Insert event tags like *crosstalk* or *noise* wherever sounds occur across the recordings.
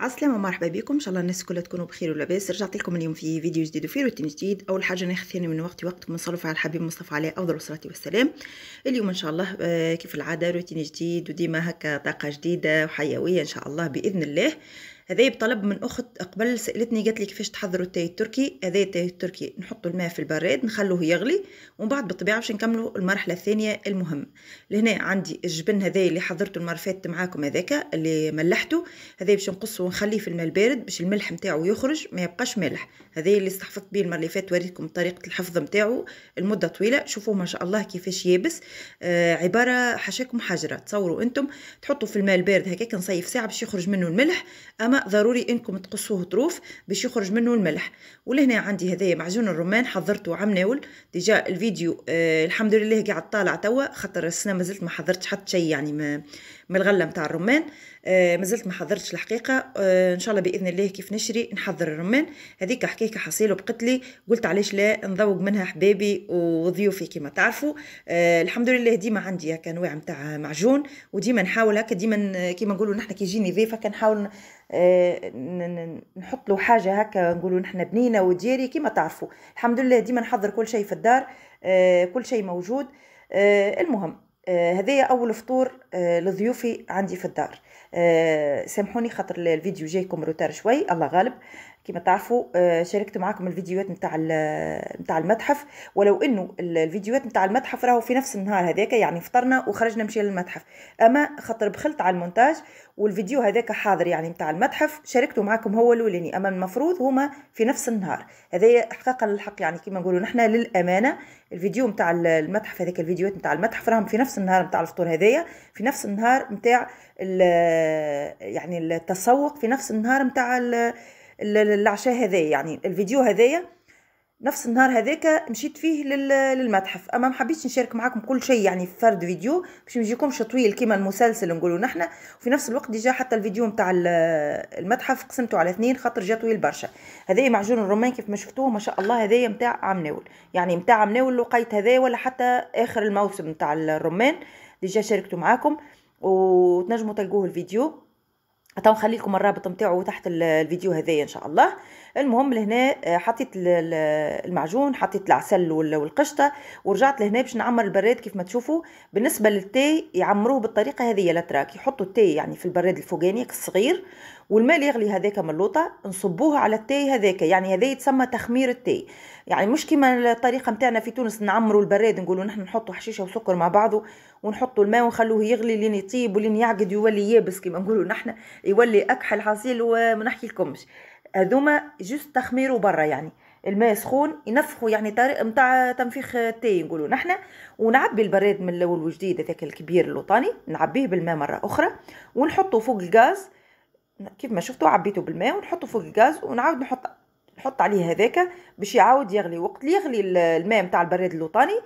عسلامة ومرحبا بكم ان شاء الله الناس كلها تكونوا بخير ولاباس رجعت لكم اليوم في فيديو جديد وفي روتين جديد اول حاجه ناخذ ثاني من وقتي وقتكم نصلي على الحبيب مصطفى عليه افضل الصلاه والسلام اليوم ان شاء الله آه، كيف العاده روتين جديد وديما هكا طاقه جديده وحيويه ان شاء الله باذن الله هذايا بطلب من اخت قبل سالتني قالت لي كيفاش تحضروا التاي التركي هذايا التاي التركي نحطوا الماء في البراد نخلوه يغلي ومن بعد بالطبيعه باش نكملوا المرحله الثانيه المهم لهنا عندي الجبن هذايا اللي حضرته المره فاتت معاكم هذاك اللي ملحته هذايا باش نقصه ونخليه في الماء البارد باش الملح نتاعو يخرج ما يبقاش مالح هذايا اللي استحفظت به المره اللي فاتت وريتكم طريقه الحفظ نتاعو المده طويله شوفوه ما شاء الله كيفاش يابس آه عباره حشاكم حجره تصوروا انتم تحطوا في الماء البارد هكاك نصيف ساعه باش يخرج منه الملح اما ضروري انكم تقصوه طروف باش يخرج منه الملح ولهنا عندي هذايا معجون الرمان حضرته عم ناول ديجا الفيديو آه الحمد لله قاعد طالع توا خاطر السنه مازلت ما حضرتش حتى شيء يعني ما من الغله نتاع الرمان آه مازلت ما حضرتش الحقيقه آه ان شاء الله باذن الله كيف نشري نحضر الرمان هذيك حكيك حصيله بقتلي قلت علاش لا نذوق منها حبابي وضيوفي كما تعرفوا آه الحمد لله ديما عندي هكا انواع نتاع معجون وديما نحاول هكا ديما كيما نقولوا نحن كي يجيني ضيفه كنحاول نحاول آه، نحط له حاجه هكا نقولوا نحن بنينه وديري كيما تعرفوا الحمد لله ديما نحضر كل شيء في الدار آه، كل شيء موجود آه، المهم هذايا اول فطور لضيوفي عندي في الدار سامحوني خاطر الفيديو جايكم روتار شوي الله غالب كما تعرفوا شاركت معكم الفيديوهات نتاع نتاع المتحف ولو انه الفيديوهات نتاع المتحف راهو في نفس النهار هذاك يعني فطرنا وخرجنا مشي للمتحف اما خاطر بخلت على المونتاج والفيديو هذاك حاضر يعني نتاع المتحف شاركته معكم هو الاولاني اما المفروض هما في نفس النهار هذا حقيقه للحق يعني كيما نقولوا نحنا للامانه الفيديو نتاع المتحف هذاك الفيديوهات نتاع المتحف راهم في نفس النهار نتاع الفطور هذايا في نفس النهار نتاع يعني التسوق في نفس النهار نتاع العشاء هذايا يعني الفيديو هذايا نفس النهار هذاك مشيت فيه للمتحف اما ما حبيتش نشارك معاكم كل شيء يعني في فرد فيديو باش ما يجيكمش طويل كيما المسلسل نقولوا نحنا وفي نفس الوقت ديجا حتى الفيديو نتاع المتحف قسمته على اثنين خاطر جا طويل برشا هذايا معجون الرومان كيف ما شفتوه ما شاء الله هذايا نتاع عمناول يعني نتاع عمناول لقيت هذايا ولا حتى اخر الموسم نتاع الرمان ديجا شاركته معاكم وتنجموا تلقوه الفيديو تو نخلي لكم الرابط نتاعو تحت الفيديو هذايا ان شاء الله المهم لهنا آه، حطيت المعجون حطيت العسل والقشطه ورجعت لهنا باش نعمر البراد كيف ما تشوفوا بالنسبه للتي يعمروه بالطريقه هذه الاتراك يحطوا التي يعني في البراد الفوقاني الصغير والماء اللي يغلي هذاك من اللوطه نصبوه على التي هذاك يعني هذا يتسمى تخمير التي يعني مش كيما الطريقه نتاعنا في تونس نعمروا البراد نقولوا نحن نحطوا حشيشه وسكر مع بعضه ونحطوا الماء ونخلوه يغلي لين يطيب ولين يعقد يولي يابس كيما نقولوا نحنا يولي اكحل حصيل وما نحكي لكمش هذوما جوست تخميروا برا يعني الماء سخون ينفخوا يعني طريق نتاع تنفيخ التاي نقولوا نحنا ونعبي البراد من الاول وجديد هذاك الكبير اللوطاني نعبيه بالماء مره اخرى ونحطه فوق الغاز كيف ما شفتوا عبيته بالماء ونحطه فوق الغاز ونعاود نحط نحط عليه هذاك باش يعاود يغلي وقت اللي يغلي الماء نتاع البراد اللوطاني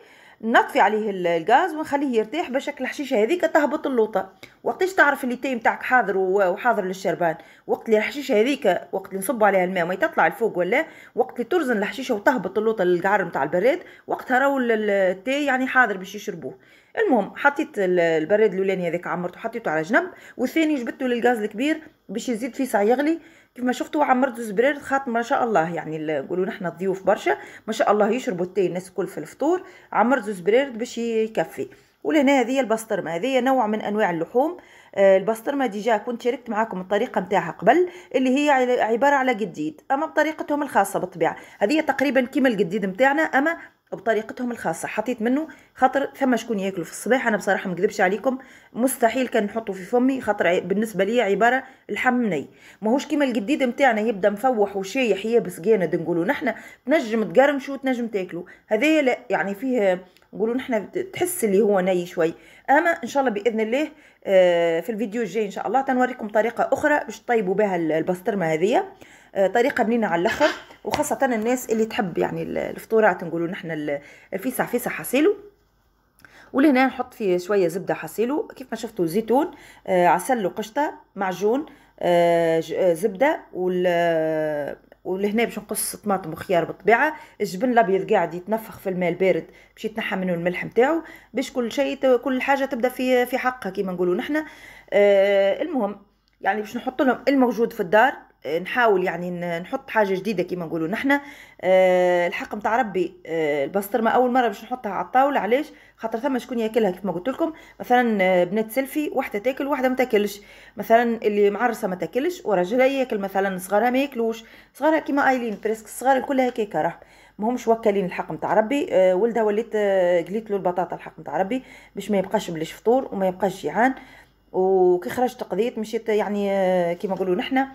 نطفي عليه الغاز ونخليه يرتاح باش الحشيشه هذيك تهبط اللوطه وقتاش تعرف اللي تاي نتاعك حاضر وحاضر للشربان وقت اللي الحشيشه هذيك وقت اللي نصب عليها الماء ما تطلع الفوق ولا وقت اللي ترزن الحشيشه وتهبط اللوطه للقعر نتاع البراد وقتها راهو التاي يعني حاضر باش يشربوه المهم حطيت البراد الاولاني هذاك عمرته حطيته على جنب والثاني جبته للغاز الكبير باش يزيد فيه ساعه يغلي كما شفتوا عمرتوا زبرير خاطر ما شاء الله يعني نقولوا نحنا ضيوف برشا ما شاء الله يشربوا التاي الناس الكل في الفطور عمرتوا زبرير باش يكفي ولهنا هذه البسطرمه هذه نوع من انواع اللحوم آه، البسطرمه ديجا كنت شاركت معاكم الطريقه نتاعها قبل اللي هي عباره على قديد اما بطريقتهم الخاصه بالطبيعه هذه تقريبا كيما القديد نتاعنا اما بطريقتهم الخاصه حطيت منه خاطر ثم شكون ياكلو في الصباح انا بصراحه ما نكذبش عليكم مستحيل كان نحطه في فمي خاطر بالنسبه لي عباره الحم ني ماهوش كيما الجديد نتاعنا يبدا مفوح وشايح يابس جاند نقولوا نحنا تنجم تقرمش وتنجم تاكلو هذايا لا يعني فيه نقولوا نحنا تحس اللي هو ني شوي اما ان شاء الله باذن الله آه، في الفيديو الجاي ان شاء الله تنوريكم طريقه اخرى باش تطيبوا بها البسطرمه هذه آه، طريقه بنينه على الاخر وخاصه الناس اللي تحب يعني الفطورات نقولوا نحن الفيسع فيسع حصيله ولهنا نحط فيه شويه زبده حصيله كيف ما شفتوا زيتون آه، عسل وقشطه معجون آه، زبده وال ولهنا باش نقص طماطم وخيار بالطبيعه الجبن الابيض قاعد يتنفخ في الماء البارد باش يتنحى منه الملح نتاعو باش كل شيء كل حاجه تبدا في في حقها كيما نقولوا نحنا المهم يعني باش نحط لهم الموجود في الدار نحاول يعني نحط حاجه جديده كما نقولوا نحنا آه، الحق نتاع ربي آه، البسطرمه اول مره باش نحطها على الطاوله علاش خاطر ثم شكون ياكلها كيف ما قلت لكم مثلا آه، بنات سيلفي واحده تاكل واحده ما تاكلش مثلا اللي معرسه ما تاكلش وراجلها ياكل مثلا صغارها ما ياكلوش صغارها كيما ايلين بريسك الصغار الكل هكاك راه ماهمش وكلين الحق نتاع ربي ولدها وليت قليت له البطاطا الحق نتاع ربي باش ما يبقاش بلاش فطور وما يبقاش جيعان وكي خرجت قضيت مشيت يعني كيما نقولوا نحنا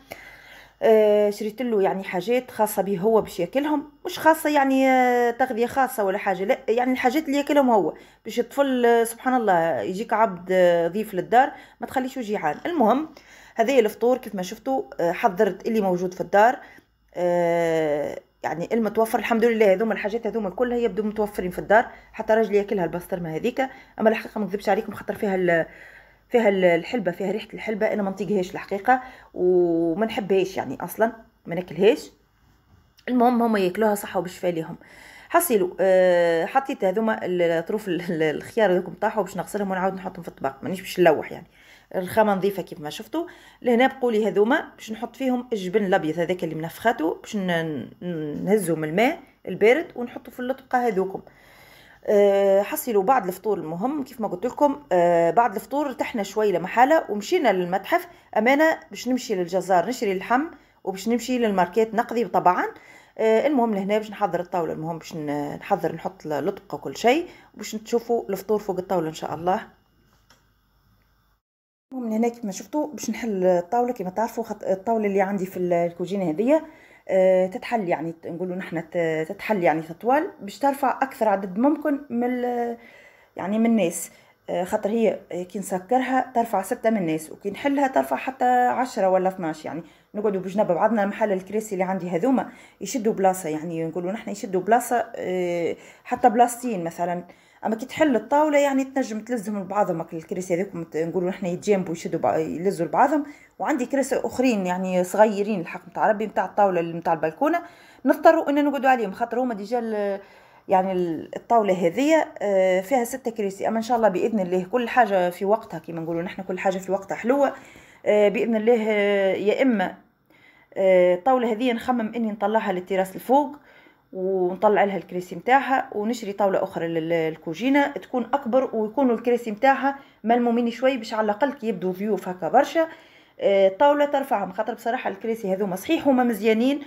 آه، شريت له يعني حاجات خاصه به هو باش ياكلهم مش خاصه يعني آه، تغذيه خاصه ولا حاجه لا يعني الحاجات اللي ياكلهم هو باش الطفل آه، سبحان الله يجيك عبد ضيف للدار ما تخليش جيعان المهم هذا الفطور كيف ما شفتوا حضرت اللي موجود في الدار يعني المتوفر الحمد لله هذوما الحاجات هذوما كلها يبدو متوفرين في الدار حتى راجلي ياكلها البسطرمه هذيك اما الحقيقه ما نكذبش عليكم خاطر فيها فيها الحلبه فيها ريحه الحلبه انا ما نطيقهاش الحقيقه وما نحبهاش يعني اصلا ما ناكلهاش المهم هما ياكلوها صحه وبشفاء ليهم حصلوا أه حطيت هذوما طروف الخيار هذوك طاحوا باش نغسلهم ونعاود نحطهم في الطبق مانيش باش نلوح يعني الخامه نظيفه كيف ما شفتوا لهنا بقولي هذوما باش نحط فيهم الجبن الابيض هذاك اللي منفخاته باش نهزو من الماء البارد ونحطو في الطبقه هذوكم آه، حصلوا بعد الفطور المهم كيف ما قلت لكم آه، بعد الفطور ارتحنا شوي لمحالة ومشينا للمتحف أمانة باش نمشي للجزار نشري اللحم وباش نمشي للماركات نقضي طبعا آه، المهم لهنا باش نحضر الطاولة المهم باش نحضر نحط لطبقة وكل شيء وباش تشوفوا الفطور فوق الطاولة إن شاء الله المهم لهنا ما شفتوا باش نحل الطاولة كيما تعرفوا الطاولة اللي عندي في الكوجينة هذه آه، تتحل يعني نقولوا نحن تتحل يعني تطوال باش ترفع اكثر عدد ممكن من يعني من الناس آه، خاطر هي كي نسكرها ترفع ستة من الناس وكي نحلها ترفع حتى عشرة ولا 12 يعني نقعدوا بجنب بعضنا محل الكراسي اللي عندي هذوما يشدوا بلاصة يعني نقولوا نحن يشدوا بلاصة آه، حتى بلاصتين مثلا اما كي تحل الطاوله يعني تنجم تلزهم لبعضهم الكراسي هذوكم نقولوا احنا يتجانبوا يشدوا يلزوا لبعضهم وعندي كراسي اخرين يعني صغيرين الحق نتاع ربي نتاع الطاوله نتاع البلكونه نضطروا ان نقعدوا عليهم خاطر هما ديجا يعني الطاوله هذه آه، فيها ستة كراسي اما ان شاء الله باذن الله كل حاجه في وقتها كيما نقولوا نحن كل حاجه في وقتها حلوه آه، باذن الله آه، يا اما الطاوله هذه نخمم اني نطلعها للتراس الفوق ونطلع لها الكريسي نتاعها ونشري طاوله اخرى للكوجينه تكون اكبر ويكونوا الكريسي نتاعها ملمومين شوي باش على الاقل كي يبدو ضيوف هكا برشا الطاوله آه، ترفعهم خاطر بصراحه الكراسي هذوما صحيح هما مزيانين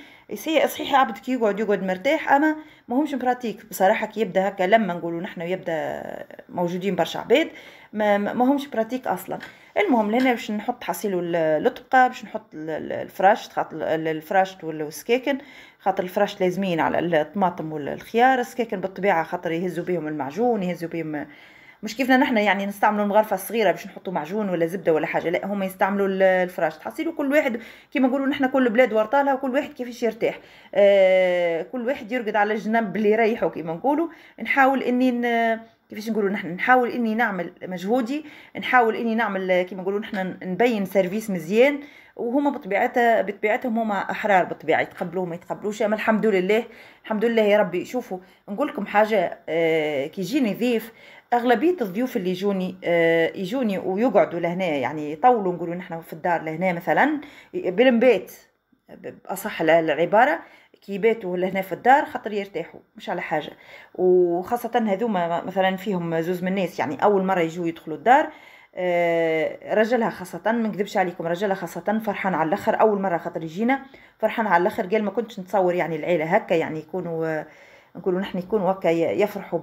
هي صحيح عبد كي يقعد يقعد مرتاح اما ماهمش براتيك بصراحه كي يبدا هكا لما نقولوا نحن يبدا موجودين برشا عباد ماهمش براتيك اصلا المهم لهنا باش نحط حصيله الطبقه باش نحط الفراش خاطر الفراش والسكاكن خاطر الفراش لازمين على الطماطم والخيار سكاكن بالطبيعه خاطر يهزوا بهم المعجون يهزوا بهم مش كيفنا نحن يعني نستعملوا المغرفه الصغيره باش نحطوا معجون ولا زبده ولا حاجه لا هما يستعملوا الفراش تحصلوا كل واحد كيما نقولوا نحن كل بلاد ورطالها وكل واحد كيفاش يرتاح آه كل واحد يرقد على الجنب اللي يريحه كيما نقولوا نحاول اني كيفاش نقولوا نحن نحاول اني نعمل مجهودي نحاول اني نعمل كيما نقولوا نحن نبين سيرفيس مزيان وهما بطبيعتها بطبيعتهم هما احرار بطبيعه يتقبلوه ما يتقبلوش اما الحمد لله الحمد لله يا ربي شوفوا نقول لكم حاجه آه، كي يجيني ضيف اغلبيه الضيوف اللي يجوني آه، يجوني ويقعدوا لهنا يعني يطولوا نقولوا نحن في الدار لهنا مثلا بالبيت باصح العباره كي يباتوا لهنا في الدار خاطر يرتاحوا مش على حاجه وخاصه هذوما مثلا فيهم زوز من الناس يعني اول مره يجوا يدخلوا الدار آه، رجلها خاصة ما نكذبش عليكم رجلها خاصة فرحان على الاخر اول مرة خاطر يجينا فرحان على الاخر قال ما كنتش نتصور يعني العيلة هكا يعني يكونوا آه، نقولوا نحن يكونوا هكا يفرحوا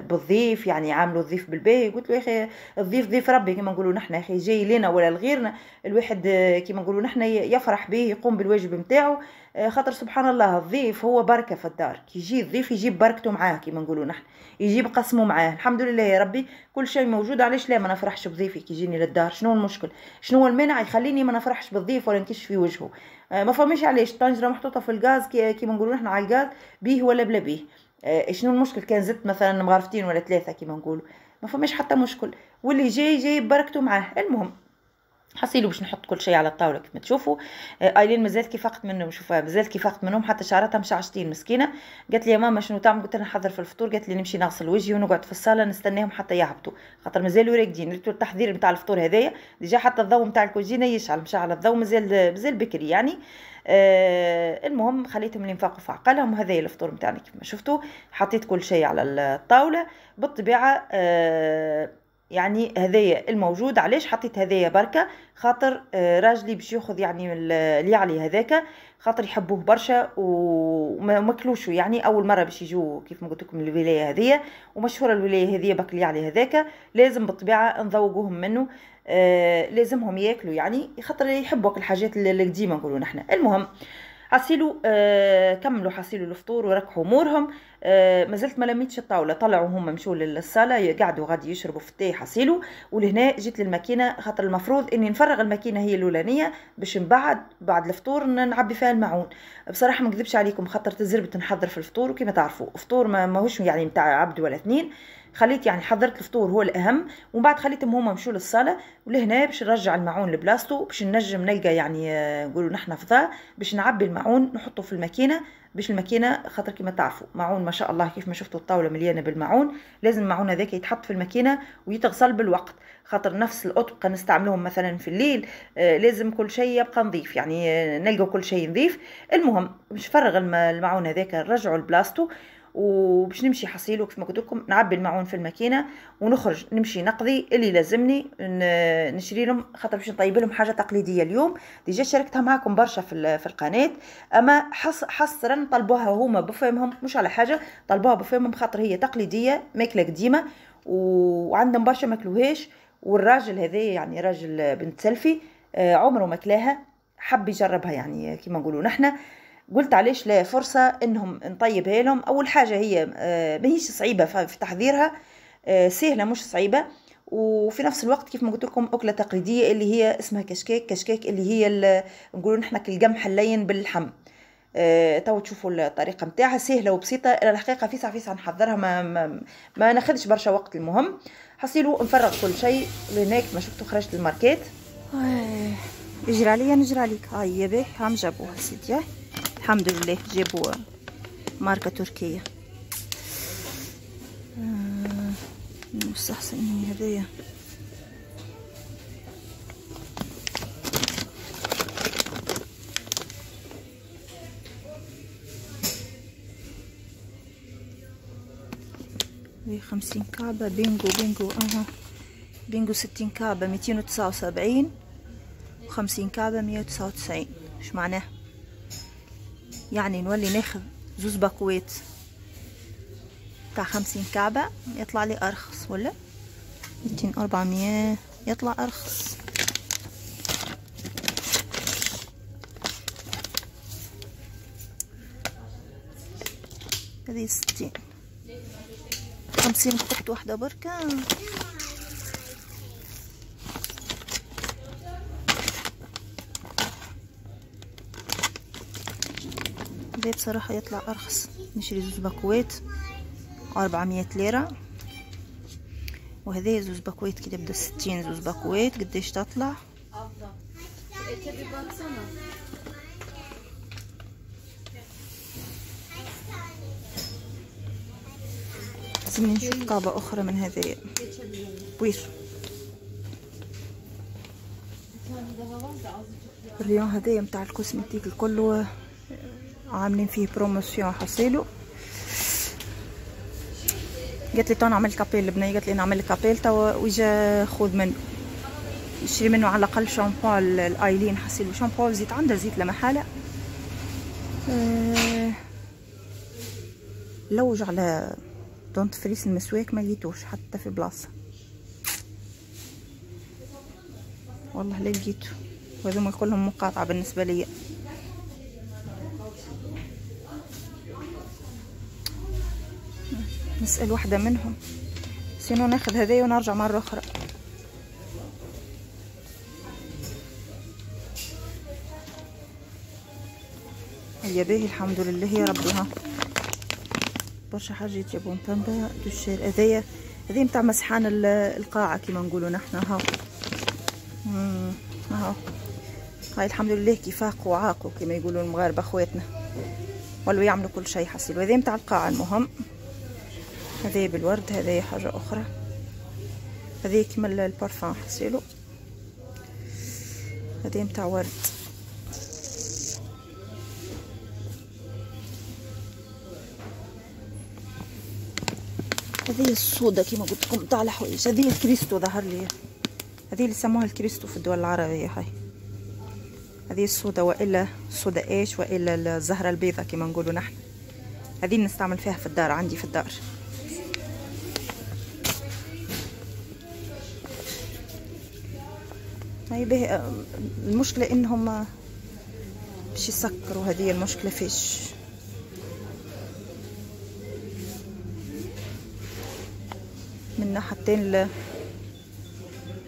بالضيف يعني عاملوا الضيف بالباهي قلت له يا اخي الضيف ضيف ربي كما نقولوا نحن يا اخي جاي لنا ولا لغيرنا الواحد آه، كما نقولوا نحن يفرح به يقوم بالواجب نتاعو آه، خاطر سبحان الله الضيف هو بركه في الدار كي يجي الضيف يجيب بركته معاه كيما نقولوا نحن يجيب قسمه معاه الحمد لله يا ربي كل شيء موجود علاش لا ما نفرحش بضيفي كي يجيني للدار شنو المشكل شنو المانع يخليني ما نفرحش بالضيف ولا نكش في وجهه آه، ما فهميش علاش الطنجره محطوطه في الغاز كيما نقولوا نحن على الغاز بيه ولا بلا بيه آه، شنو المشكل كان زدت مثلا مغرفتين ولا ثلاثه كيما نقولوا ما فماش حتى مشكل واللي جاي جاي بركته معاه المهم حصيلو باش نحط كل شيء على الطاوله كيف ما تشوفوا آه، ايلين مازال فقت منهم شوفوا آه، مازال فقت منهم حتى شعرتها مشعشتين مسكينه قالت لي يا ماما شنو تعمل قلت لها نحضر في الفطور قالت لي نمشي نغسل وجهي ونقعد في الصاله نستناهم حتى يهبطوا خاطر مازالوا راقدين ريتو التحضير نتاع الفطور هذايا ديجا حتى الضوء نتاع الكوزينه يشعل مشعل الضوء مازال مازال بكري يعني آه المهم خليتهم اللي نفاقوا في عقلهم وهذا الفطور نتاعنا كيف ما شفتوا حطيت كل شيء على الطاوله بالطبيعه آه يعني هذايا الموجود علاش حطيت هذايا بركة خاطر آه، راجلي باش ياخذ يعني اليعلي هذاك خاطر يحبوه برشا وما يعني اول مره باش يجوا كيف ما قلت لكم الولايه هذيه ومشهوره الولايه بك اللي اليعلي هذاك لازم بالطبيعه نذوقوهم منه آه، لازمهم ياكلوا يعني خاطر يحبوا الحاجات القديمه نقولوا نحنا المهم آه حصلوا آه كملوا حصلوا الفطور وركحوا امورهم آه مازلت ما لميتش الطاوله طلعوا هما مشوا للصاله قعدوا غادي يشربوا في التاي حصلوا ولهنا جيت للماكينه خاطر المفروض اني نفرغ الماكينه هي الاولانيه باش من بعد بعد الفطور نعبي فيها المعون بصراحه ما نكذبش عليكم خاطر تزربت نحضر في الفطور وكما تعرفوا فطور ماهوش يعني نتاع عبد ولا اثنين خليت يعني حضرت الفطور هو الاهم ومن بعد خليتهم هما مشوا للصاله ولهنا باش نرجع المعون لبلاصتو باش نجم نلقى يعني آه، نقولوا نحن فضاء باش نعبي المعون نحطه في الماكينه باش الماكينه خاطر كما تعرفوا معون ما شاء الله كيف ما شفتوا الطاوله مليانه بالمعون لازم المعون هذاك يتحط في الماكينه ويتغسل بالوقت خاطر نفس الاطبقه نستعملهم مثلا في الليل آه، لازم كل شيء يبقى نظيف يعني آه، نلقى كل شيء نظيف المهم باش نفرغ المعون هذاك نرجعوا لبلاصتو وباش نمشي حصيله كيف ما قلت لكم نعبي الماعون في الماكينه ونخرج نمشي نقضي اللي لازمني نشري لهم خاطر باش نطيب لهم حاجه تقليديه اليوم ديجا شاركتها معكم برشا في القناه اما حصرا طلبوها هما بفهمهم مش على حاجه طلبوها بفهمهم خاطر هي تقليديه ماكله قديمه وعندهم برشا ماكلوهاش والراجل هذا يعني راجل بنت سلفي آه، عمره ما كلاها حب يجربها يعني كيما نقولوا نحنا قلت علاش لا فرصة انهم نطيبها لهم اول حاجة هي آه، ماهيش صعيبة في تحضيرها آه، سهلة مش صعيبة وفي نفس الوقت كيف ما قلت لكم اكله تقليديه اللي هي اسمها كشكاك كشكاك اللي هي نقولوا نحنا كالقمح اللين باللحم أه تو تشوفوا الطريقه نتاعها سهله وبسيطه الى الحقيقه فيسع فيسع نحضرها ما ما, ما ناخذش برشا وقت المهم حصيلو نفرغ كل شيء لهناك ما شفتو خرجت الماركات آه، يجري عليا نجري عليك هاي يا باهي عم جابوها سيدي الحمد لله جابوا ماركة تركية آه، مستحسن هذايا خمسين كعبة بينجو بينجو اها بينجو ستين كعبة ميتين وتسعة وسبعين وخمسين كعبة مية وتسعة وتسعين اش معناها يعني نولي ناخذ زوز باكوات تاع خمسين كعبة يطلع لي أرخص ولا ميتين أربعمية يطلع أرخص هذه ستين خمسين قطعة واحدة بركة ده بصراحة يطلع أرخص نشري زوز باكويت أربعمية ليرة وهذه زوز باكويت كده بدا ستين زوز باكويت قديش تطلع لازم نشوف طابة أخرى من هذه بويس الريون هذيا متاع الكوسمتيك الكل عاملين فيه بروموسيون حصيله قالت لي تو طيب نعمل كابيل البنيه قالت لي نعمل كابيل تو وجا خذ منه نشري منه على الاقل شامبو الايلين حصيله شامبو زيت عندها زيت لا محاله أه، لوج على دونت فريس المسواك ما لقيتوش حتى في بلاصه والله لا لقيته وهذوما كلهم مقاطعه بالنسبه ليا نسأل واحدة منهم سينو ناخذ هذي ونرجع مرة أخرى يا باهي الحمد لله يا ربها ها برشا حاجات يا بون باندا تشير هذايا هذي متاع مسحان القاعة كيما نقولو نحنا هاو هاو هاي الحمد لله كيفاق وعاق كيما يقولو المغاربة خواتنا ولو يعملوا كل شيء حصيل وهذا متاع القاعة المهم هذه بالورد هذه حاجة أخرى هذه كما البارفان حصيلو هذه متاع ورد هذه الصودا كما قلت لكم متاع الحوايج هذه الكريستو ظهر لي هذه اللي سموها الكريستو في الدول العربية هاي هذه الصودا والا الصودا ايش والا الزهرة البيضاء كما نقولوا نحن هذه نستعمل فيها في الدار عندي في الدار هاي طيب، المشكلة انهم باش يسكروا هذه المشكلة فيش من ناحتين ل...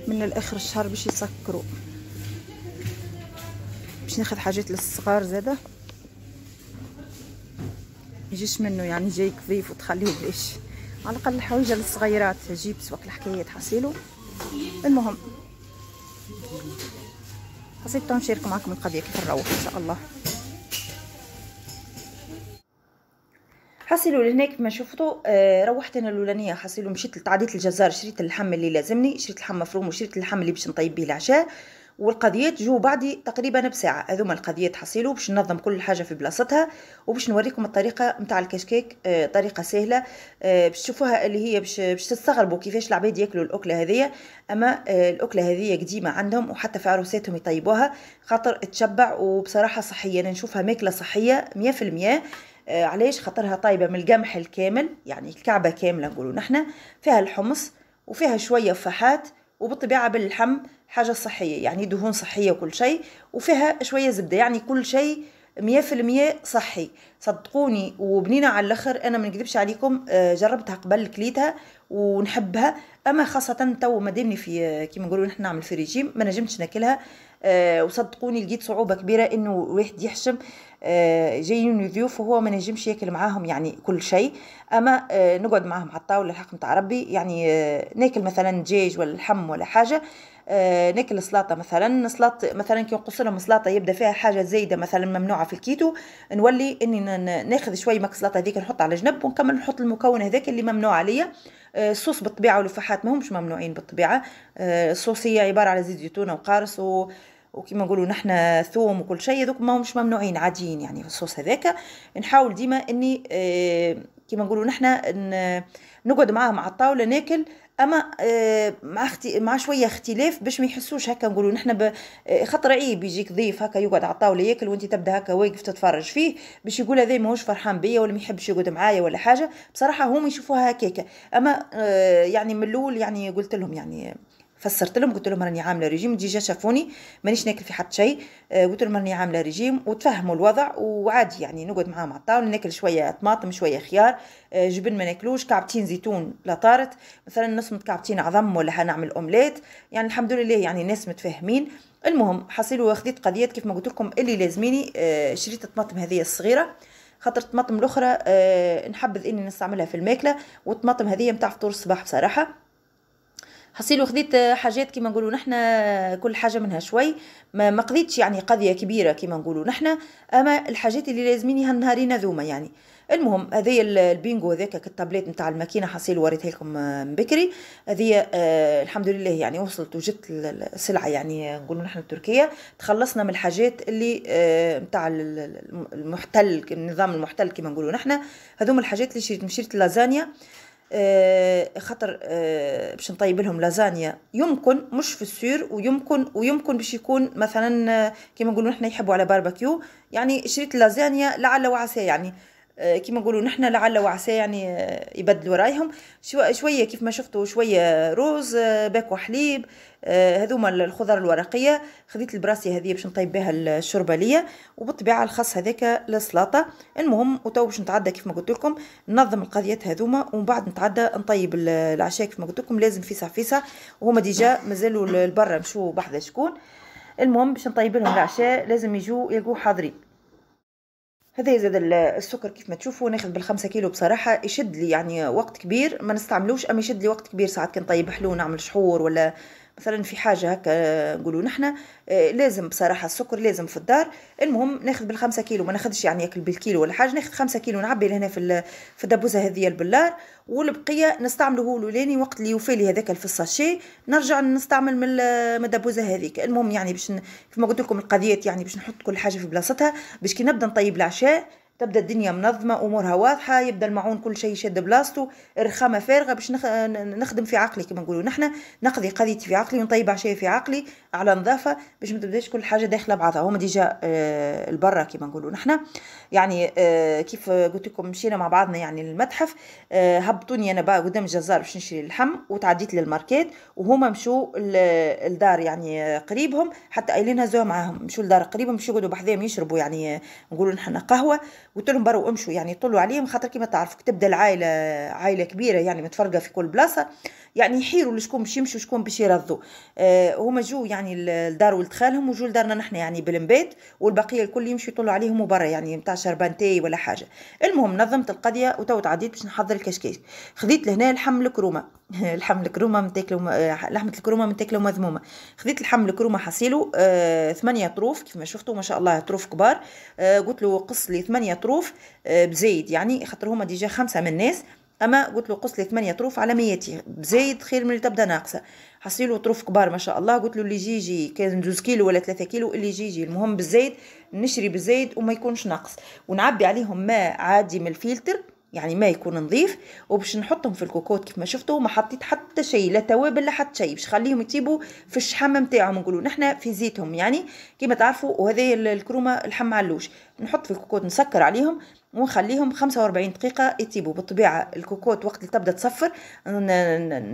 من الاخر الشهر باش يسكروا باش ناخذ حاجات للصغار زاده يجيش منه يعني جاي كظيف وتخليه بلاش على الاقل الحويجه للصغيرات جيبس وقت الحكايه تحصيله المهم زدت نشارك معكم القضيه كيف نروح ان شاء الله حصلوا لهنا كما شفتوا آه، روحت انا الاولانيه حصلوا مشيت لتعديت الجزار شريت اللحم اللي لازمني شريت اللحم مفروم وشريت اللحم اللي باش نطيب به العشاء والقضيات جو بعدي تقريبا بساعه هذوما القضيات حصيلو باش ننظم كل حاجه في بلاصتها وباش نوريكم الطريقه نتاع الكشكيك آه طريقه سهله آه باش تشوفوها اللي هي باش تستغربوا كيفاش العباد ياكلوا الاكله هذيا اما آه الاكله هذيا قديمه عندهم وحتى في عروساتهم يطيبوها خاطر تشبع وبصراحه صحيه انا نشوفها ماكله صحيه 100% آه، علاش خاطرها طايبه من القمح الكامل يعني الكعبه كامله نقولوا نحنا فيها الحمص وفيها شويه فحات وبالطبيعه باللحم حاجة صحية يعني دهون صحية وكل شيء وفيها شوية زبدة يعني كل شيء مية في المية صحي صدقوني وبنينا على الاخر انا ما نكذبش عليكم آه، جربتها قبل كليتها ونحبها اما خاصة تو مادامني في آه، كيما نقولوا نحن نعمل في ريجيم ما نجمتش ناكلها آه، وصدقوني لقيت صعوبة كبيرة انه واحد يحشم جايين ضيوف وهو ما نجمش ياكل معاهم يعني كل شيء اما نقعد معاهم على الطاولة الحق نتاع ربي يعني ناكل مثلا دجاج ولا لحم ولا حاجة آه، ناكل سلاطه مثلا سلطه مثلا كي نقص لهم سلاطه يبدا فيها حاجه زايده مثلا ممنوعه في الكيتو نولي اني ناخذ شوي ماك سلاطه هذيك نحطها على جنب ونكمل نحط المكون هذاك اللي ممنوع عليا الصوص آه، بالطبيعه واللفاحات ماهمش ممنوعين بالطبيعه آه، الصوص هي عباره على زيت زيتون وقارص و... وكما نقولوا نحنا ثوم وكل شيء هذوك ماهمش ممنوعين عاديين يعني في الصوص هذاك نحاول ديما اني كما نقولوا نحنا نقعد معاهم على الطاوله ناكل اما آه، مع اختي مع شويه اختلاف باش ما يحسوش هكا نقولوا نحن ب... آه، خطر عيب يجيك ضيف هكا يقعد على الطاوله ياكل وانت تبدا هكا واقف تتفرج فيه باش يقول هذا ماهوش فرحان بيا ولا ما يحبش يقعد معايا ولا حاجه بصراحه هم يشوفوها هكاكا اما آه، يعني من الاول يعني قلت لهم يعني فسرت لهم قلت لهم راني عامله ريجيم ديجا شافوني مانيش ناكل في حد شيء آه، قلت لهم راني عامله ريجيم وتفهموا الوضع وعادي يعني نقعد معاهم على الطاوله ناكل شويه طماطم شويه خيار آه، جبن ما ناكلوش كعبتين زيتون لا طارت مثلا نصمت كعبتين عظم ولا نعمل اومليت يعني الحمد لله يعني الناس متفاهمين المهم حصلوا واخذت قضيات كيف ما قلت لكم اللي لازميني آه، شريت الطماطم هذه الصغيره خاطر الطماطم الاخرى نحبذ اني نستعملها في الماكله والطماطم هذه نتاع فطور الصباح بصراحه حصيلو خديت حاجات كيما نقولوا نحنا كل حاجه منها شوي ما, ما قضيتش يعني قضيه كبيره كيما نقولوا نحنا اما الحاجات اللي لازميني هالنهارين هذوما يعني المهم هذه البينغو هذاك التابليت نتاع الماكينه حصيل وريتها لكم آه، من بكري هذه آه الحمد لله يعني وصلت وجدت السلعه يعني نقولوا نحن تركيا تخلصنا من الحاجات اللي آه نتاع المحتل النظام المحتل كما نقولوا نحن هذوما الحاجات اللي شريت مشيت لازانيا آه، خاطر آه، باش نطيب لهم لازانيا يمكن مش في السير ويمكن ويمكن باش يكون مثلا آه، كيما نقولوا نحنا يحبوا على باربيكيو يعني شريت لازانيا لعل وعسى يعني آه، كيما نقولوا نحن لعل وعسى يعني آه، يبدلوا رايهم شويه كيف ما شفتوا شويه روز آه، باكو حليب هذوما الخضر الورقيه خذيت البراسي هذه باش نطيب بها الشوربه ليا وبالطبيعه الخس هذاك للسلاطه المهم وتو باش نتعدى كيف ما قلت لكم ننظم القضيات هذوما ومن بعد نتعدى نطيب العشاء كيف ما قلت لكم لازم فيسا فيسا وهما ديجا مازالوا البرة مشوا بحذا شكون المهم باش نطيب لهم العشاء لازم يجوا يلقوا حاضرين هذا زاد السكر كيف ما تشوفوا ناخذ بالخمسة كيلو بصراحة يشد لي يعني وقت كبير ما نستعملوش أما يشد لي وقت كبير ساعات كنطيب حلو نعمل شحور ولا مثلا في حاجه هكا نقولوا نحنا آه، لازم بصراحه السكر لازم في الدار المهم ناخذ بالخمسة كيلو ما ناخذش يعني ياكل بالكيلو ولا حاجه ناخذ خمسة كيلو نعبي لهنا في في الدبوزه هذه البلار والبقيه نستعمله هو لولاني وقت اللي يوفالي هذاك في الساشي نرجع نستعمل من الدبوزه هذيك المهم يعني باش كما قلت لكم القضيات يعني باش نحط كل حاجه في بلاصتها باش كي نبدا نطيب العشاء تبدا الدنيا منظمه امورها واضحه يبدا المعون كل شيء يشد بلاصتو الرخامه فارغه باش نخدم في عقلي كما نقولوا نحن نقضي قضيتي في عقلي ونطيب عشاء في عقلي على نظافه باش ما تبداش كل حاجه داخله بعضها هما ديجا آه، البرة كيما نقولوا نحنا يعني آه، كيف قلت لكم مشينا مع بعضنا يعني للمتحف آه، هبطوني انا بقى قدام الجزار باش نشري اللحم وتعديت للماركات وهما مشوا لدار يعني قريبهم حتى قايلين هزوها معاهم مشوا لدار قريبهم مشوا يقعدوا بحذاهم يشربوا يعني نقولوا نحنا قهوه قلت لهم برو امشوا يعني طلوا عليهم خاطر كيما تعرفوا تبدا العائله عائله كبيره يعني متفرقه في كل بلاصه يعني يحيروا لشكون باش يمشوا شكون باش يرضوا هما جو يعني يعني لدار ولد خالهم وجو لدارنا نحن يعني بالمبيت والبقيه الكل يمشي يطلوا عليهم برا يعني نتاع شربانتي ولا حاجه المهم نظمت القضيه وتو تعديت باش نحضر الكشكيك خديت لهنا لحم الكرومه *laughs* لحم الكرومه من وم... لحمه الكرومه متاكله مذمومه خديت لحم الكرومه حصيله آه، ثمانية طروف كيف ما شفتوا ما شاء الله طروف كبار آه، قلت له قص لي ثمانية طروف آه، بزيد بزايد يعني خاطر هما ديجا خمسه من الناس اما قلت له قص لي ثمانيه طروف على ميتي بزيد خير من اللي تبدا ناقصه حصيله طروف كبار ما شاء الله قلت له اللي يجي يجي كان زوز كيلو ولا ثلاثة كيلو اللي يجي يجي المهم بالزايد نشري بالزايد وما يكونش ناقص ونعبي عليهم ماء عادي من الفلتر يعني ما يكون نظيف وباش نحطهم في الكوكوت كيف ما شفتوا ما حطيت حتى شيء لا توابل لا حتى شيء باش خليهم يطيبوا في الشحمه نتاعهم نقولوا نحنا في زيتهم يعني كيما تعرفوا وهذه الكرومه الحم علوش نحط في الكوكوت نسكر عليهم ونخليهم 45 دقيقة يطيبوا بالطبيعة الكوكوت وقت اللي تبدا تصفر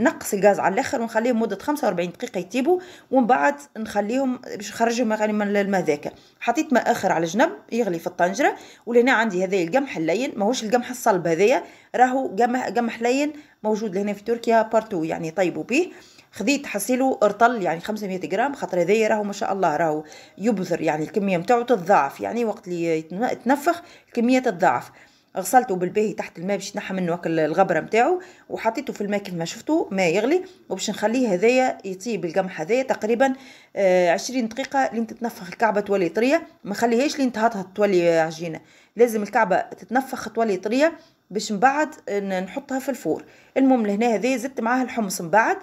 نقص الغاز على الاخر ونخليهم مدة 45 دقيقة يطيبوا ومن بعد نخليهم باش نخرجهم من الماء ذاك حطيت ماء اخر على جنب يغلي في الطنجرة ولهنا عندي هذا القمح اللين ماهوش القمح الصلب هذايا راهو قمح قمح لين موجود لهنا في تركيا بارتو يعني طيبوا به خذيت حصيله ارطل يعني 500 جرام خاطر هذايا راهو ما شاء الله راهو يبذر يعني الكميه نتاعو تتضاعف يعني وقت اللي يتنفخ الكميه تتضاعف غسلته بالباهي تحت الماء باش نحى منه الغبره نتاعو وحطيته في الماء كيف ما شفتوا ما يغلي وباش نخليه هذايا يطيب القمح هذايا تقريبا آه عشرين دقيقه لين تتنفخ الكعبه تولي طريه ما نخليهاش لين تهطها تولي عجينه لازم الكعبه تتنفخ تولي طريه باش من بعد نحطها في الفور المهم لهنا هذايا زدت معاها الحمص من بعد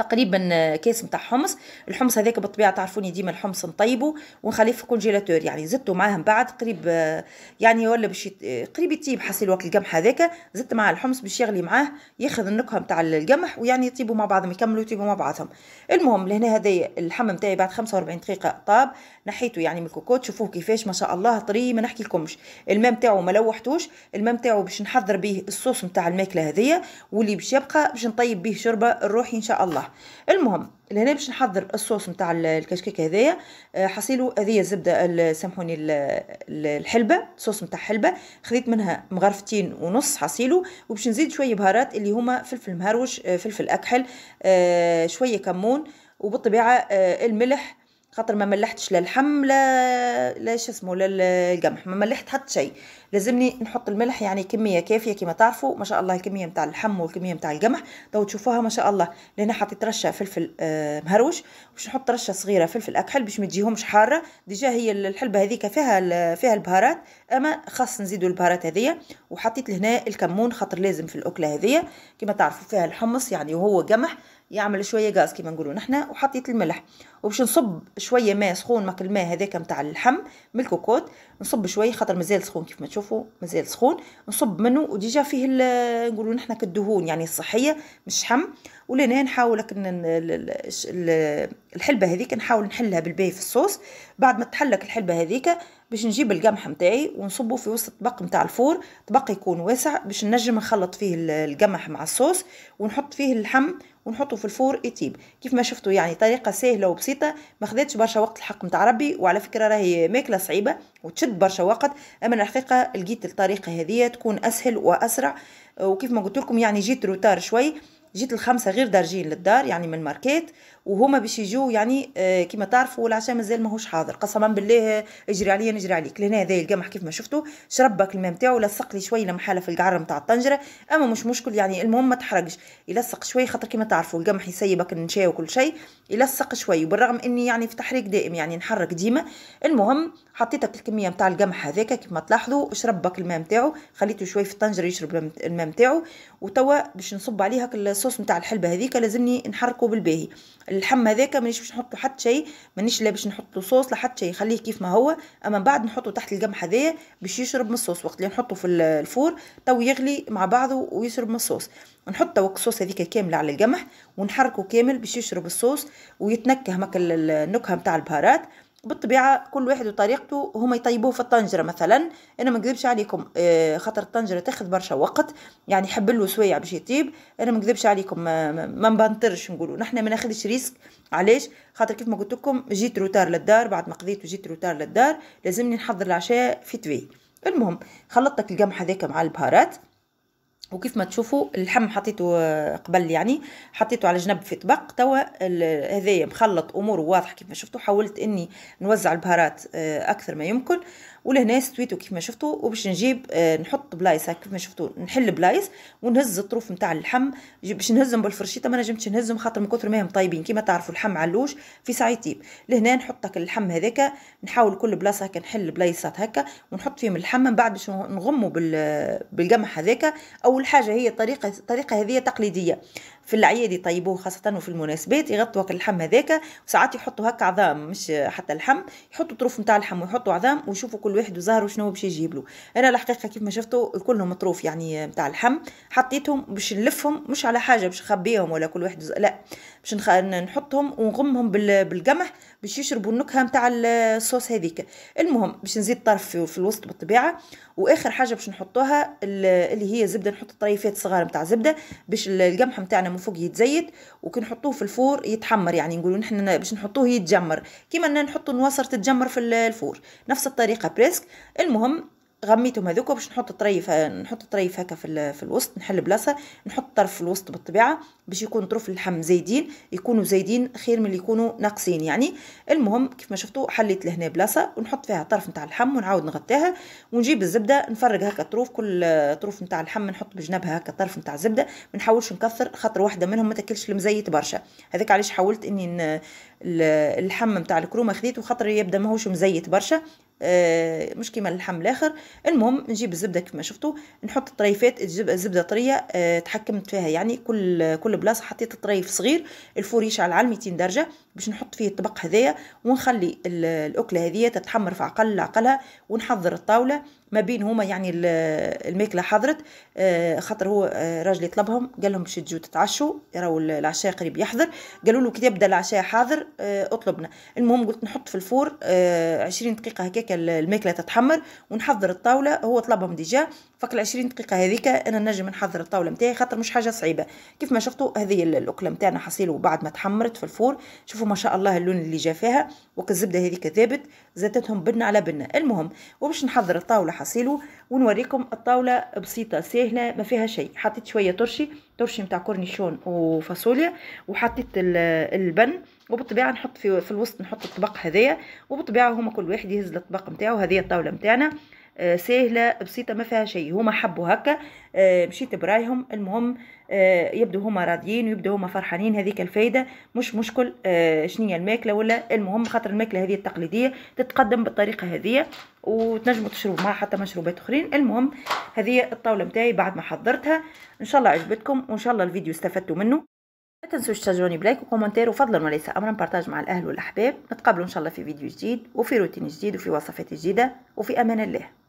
تقريبا آه، كاس نتاع حمص الحمص هذاك بالطبيعه تعرفوني ديما الحمص نطيبه ونخليه في الكونجيلاتور يعني زدته معاه من بعد قريب آه، يعني ولا باش آه، قريب يطيب حسي الوقت القمح هذاك زدت معاه الحمص باش يغلي معاه ياخذ النكهه نتاع القمح ويعني يطيبوا مع بعضهم يكملوا يطيبوا مع بعضهم المهم لهنا هذايا اللحم نتاعي بعد 45 دقيقه طاب نحيته يعني من الكوكوت شوفوه كيفاش ما شاء الله طري ما نحكي لكمش الماء نتاعو ما لوحتوش الماء نتاعو باش نحضر به الصوص نتاع الماكله هذيا واللي باش يبقى باش نطيب به شوربه الروحي ان شاء الله المهم لهنا باش نحضر الصوص نتاع الكشكيك هذايا آه، حصيلو هذه الزبده سامحوني الحلبه صوص نتاع حلبه خذيت منها مغرفتين ونص حصيلو وباش نزيد شويه بهارات اللي هما فلفل مهروش آه، فلفل اكحل آه، شويه كمون وبالطبيعه الملح خاطر ما ملحتش لا اللحم لا لا اسمه لا القمح ما ملحت حتى شيء لازمني نحط الملح يعني كميه كافيه كما تعرفوا ما شاء الله الكميه نتاع اللحم والكميه نتاع القمح تو تشوفوها ما شاء الله لان حطيت رشه فلفل آه، مهروش باش نحط رشه صغيره فلفل اكحل باش ما تجيهمش حاره ديجا هي الحلبه هذيك فيها فيها البهارات اما خاص نزيدوا البهارات هذيا وحطيت لهنا الكمون خاطر لازم في الاكله هذيا كما تعرفوا فيها الحمص يعني وهو قمح يعمل شويه غاز كما نقولوا نحنا وحطيت الملح وباش نصب شويه ماء سخون ماك الماء هذاك نتاع اللحم من الكوكوت نصب شويه خاطر مازال سخون كيف ما تشوفوا مازال سخون نصب منه وديجا فيه نقولوا نحنا كالدهون يعني الصحيه مش حم ولهنا نحاول الحلبه هذيك نحاول نحلها بالباي في الصوص بعد ما تحلك الحلبه هذيك باش نجيب القمح متاعي ونصبه في وسط طبق متاع الفور طبق يكون واسع باش نجم نخلط فيه القمح مع الصوص ونحط فيه اللحم ونحطه في الفور يطيب كيف ما شفتوا يعني طريقه سهله وبسيطه ما خذتش برشا وقت الحق نتاع ربي وعلى فكره راهي ماكله صعيبه وتشد برشا وقت اما الحقيقه لقيت الطريقه هذه تكون اسهل واسرع وكيف ما قلت لكم يعني جيت روتار شوي جيت الخمسة غير دارجين للدار يعني من الماركات وهما باش يجوا يعني آه، كيما تعرفوا العشاء مازال ماهوش حاضر قسما بالله اجري عليا نجري عليك لهنا هذا القمح كيف ما شفتوا شرب الماء نتاعو لصق لي شويه محاله في القعر نتاع الطنجره اما مش مشكل يعني المهم ما تحرقش يلصق شويه خاطر كيما تعرفوا القمح يسيبك النشا وكل شيء يلصق شويه وبالرغم اني يعني في تحريك دائم يعني نحرك ديما المهم حطيت الكميه نتاع القمح هذاك كيما تلاحظوا شربك الماء نتاعو خليته شويه في الطنجره يشرب الماء نتاعو وتوا باش نصب عليه الصوص نتاع الحلبه هذيك لازمني نحركه بالباهي اللحم هذاك مانيش باش نحط حتى شيء مانيش لا باش نحط له صوص لا حتى شيء خليه كيف ما هو اما بعد نحطه تحت القمح هذايا باش يشرب من الصوص وقت اللي نحطه في الفور تو يغلي مع بعضه ويشرب من الصوص نحط توك الصوص هذيك كامله على القمح ونحركه كامل باش يشرب الصوص ويتنكه مك النكهه نتاع البهارات بالطبيعه كل واحد وطريقته هما يطيبوه في الطنجره مثلا انا ما نكذبش عليكم آه، خاطر الطنجره تاخذ برشا وقت يعني حبلو سويع باش يطيب انا ما نكذبش عليكم ما, ما نبنطرش نقولوا نحنا ما ناخذش ريسك علاش خاطر كيف ما قلت لكم جيت روتار للدار بعد ما قضيت وجيت روتار للدار لازمني نحضر العشاء في توي المهم خلطت القمح هذاك مع البهارات وكيف ما تشوفوا اللحم حطيته آه، قبل يعني حطيته على جنب في طبق توا هذايا مخلط اموره واضح كيف ما شفتوا حاولت اني نوزع البهارات آه، اكثر ما يمكن ولهنا استويتو كيف ما شفتوا وباش نجيب آه نحط بلايص هكا كيف ما شفتوا نحل بلايص ونهز الطروف نتاع اللحم باش نهزهم بالفرشيطه ما نجمتش نهزهم خاطر من كثر ما هم طايبين كيما تعرفوا اللحم علوش في سايتيب لهنا نحط هاك اللحم هذاك نحاول كل بلاصه هكا نحل بلايصات هكا ونحط فيهم اللحم من بعد باش نغموا بالقمح هذاك اول حاجه هي طريقه الطريقه هذه تقليديه في الاعياد يطيبوه خاصة وفي المناسبات يغطوا هكا اللحم هذاك وساعات يحطوا هكا عظام مش حتى اللحم يحطوا طروف نتاع اللحم ويحطوا عظام ويشوفوا كل واحد وزهره شنو باش يجيب له انا الحقيقة كيف ما شفتوا كلهم طروف يعني نتاع اللحم حطيتهم باش نلفهم مش على حاجة باش نخبيهم ولا كل واحد لا باش نحطهم ونغمهم بالقمح باش يشربوا النكهه نتاع الصوص هذيك المهم باش نزيد طرف في الوسط بالطبيعه واخر حاجه باش نحطوها اللي هي زبده نحط طريفات صغار نتاع زبده باش القمح نتاعنا من فوق يتزيت وكي نحطوه في الفور يتحمر يعني نقولوا نحن باش نحطوه يتجمر كيما نحطوا نواصر تتجمر في الفور نفس الطريقه بريسك المهم غميتهم هذوك باش نحط طريف نحط طريف هكا في, في الوسط نحل بلاصه نحط طرف في الوسط بالطبيعه باش يكون طرف اللحم زايدين يكونوا زايدين خير من اللي يكونوا ناقصين يعني المهم كيف ما شفتوا حليت لهنا بلاصه ونحط فيها طرف نتاع اللحم ونعاود نغطيها ونجيب الزبده نفرق هكا طروف كل طروف نتاع اللحم نحط بجنبها هكا طرف نتاع الزبده ما نحاولش نكثر خاطر واحده منهم ما تاكلش المزيت برشا هذاك علاش حاولت اني اللحم نتاع الكرومه خديته خاطر يبدا ماهوش مزيت برشا آه مش كيما اللحم الاخر المهم نجيب الزبده كما شفتوا نحط الطريفات الزبده طريه آه تحكمت فيها يعني كل كل بلاصه حطيت طريف صغير الفور يشعل على 200 درجه باش نحط فيه الطبق هذايا ونخلي الاكله هذيا تتحمر في عقل عقلها ونحضر الطاوله ما بين هما يعني الماكله حضرت آه، خاطر هو آه، راجلي طلبهم قال لهم باش تجوا تتعشوا راهو العشاء قريب يحضر قالوا له كي يبدا العشاء حاضر آه، اطلبنا المهم قلت نحط في الفور 20 دقيقه هكاك الماكله تتحمر ونحضر الطاوله هو طلبهم ديجا فك العشرين دقيقه هذيك انا نجم نحضر الطاوله نتاعي خاطر مش حاجه صعيبه كيف ما شفتوا هذه الاكله نتاعنا حصيله بعد ما تحمرت في الفور شوفوا ما شاء الله اللون اللي جا فيها وكالزبده هذيك ذابت زادتهم بنه على بنه المهم وباش نحضر الطاوله حصيله ونوريكم الطاوله بسيطه سهله ما فيها شيء حطيت شويه ترشي ترشي نتاع كورنيشون وفاصوليا وحطيت البن وبالطبيعه نحط في في الوسط نحط الطبق هذايا وبالطبيعه هما كل واحد يهز الطبق نتاعو هذه الطاوله نتاعنا آه، سهله بسيطه ما فيها شيء هما حبوا هكا آه، مشيت برايهم المهم آه، يبدو هما راضيين ويبدو هما فرحانين هذيك الفايده مش مشكل شنية الماكله ولا المهم خاطر الماكله هذه التقليديه تتقدم بالطريقه هذه وتنجموا تشربوا معها حتى مشروبات اخرين المهم هذه الطاوله متاعي بعد ما حضرتها ان شاء الله عجبتكم وان شاء الله الفيديو استفدتوا منه لا تنسوش تشجعوني بلايك وكومنتير وفضلا وليس امرا بارتاج مع الاهل والاحباب نتقابلوا ان شاء الله في فيديو جديد وفي روتين جديد وفي وصفات جديده وفي امان الله